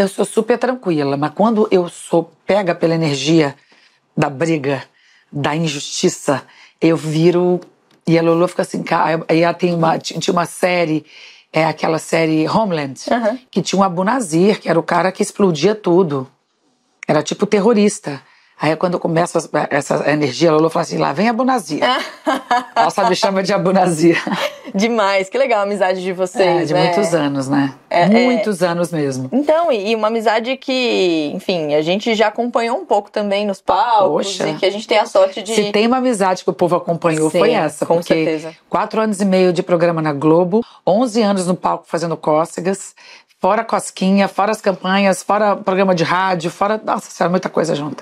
Eu sou super tranquila, mas quando eu sou pega pela energia da briga, da injustiça, eu viro. E a Lulu fica assim, cara. Aí ela tem uma, tinha uma série, é aquela série Homeland, uhum. que tinha um Abunazir, que era o cara que explodia tudo. Era tipo terrorista. Aí é quando começa essa energia, a Lulu fala assim: lá vem Abunazir. Ela só me chama de Abunazir. Demais, que legal a amizade de vocês. É, de né? muitos anos, né? É, é. muitos é... anos mesmo. Então, e uma amizade que, enfim, a gente já acompanhou um pouco também nos palcos Poxa. e que a gente tem a sorte de. Se tem uma amizade que o povo acompanhou, Sim, foi essa. Com certeza. Quatro anos e meio de programa na Globo, onze anos no palco fazendo cócegas, fora Cosquinha, fora as campanhas, fora programa de rádio, fora. Nossa senhora, muita coisa junta.